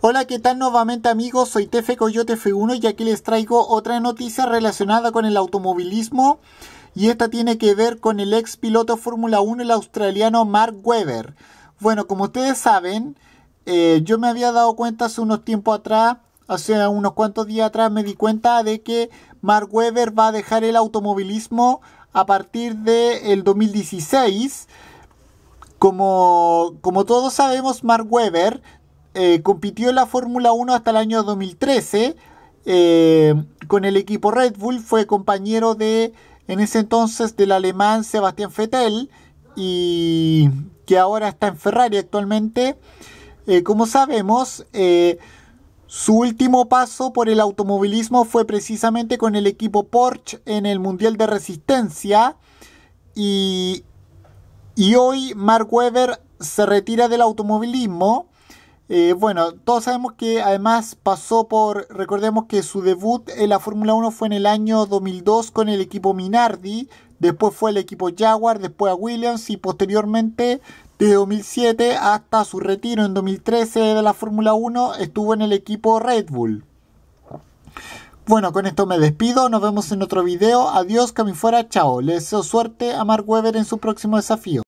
Hola, ¿qué tal nuevamente amigos? Soy Tefe Coyote F1 y aquí les traigo otra noticia relacionada con el automovilismo y esta tiene que ver con el ex piloto Fórmula 1, el australiano Mark Webber. Bueno, como ustedes saben, eh, yo me había dado cuenta hace unos tiempos atrás, hace unos cuantos días atrás me di cuenta de que Mark Webber va a dejar el automovilismo a partir del el 2016. Como, como, todos sabemos, Mark Webber eh, compitió en la Fórmula 1 hasta el año 2013 eh, con el equipo Red Bull, fue compañero de, en ese entonces, del alemán Sebastián Vettel y que ahora está en Ferrari actualmente. Eh, como sabemos, su último paso por el automovilismo fue precisamente con el equipo Porsche en el Mundial de Resistencia y, y hoy Mark Webber se retira del automovilismo eh, bueno, todos sabemos que además pasó por, recordemos que su debut en la Fórmula 1 fue en el año 2002 con el equipo Minardi, después fue el equipo Jaguar, después a Williams y posteriormente de 2007 hasta su retiro en 2013 de la Fórmula 1 estuvo en el equipo Red Bull. Bueno, con esto me despido, nos vemos en otro video, adiós, mi fuera, chao, Les deseo suerte a Mark Webber en su próximo desafío.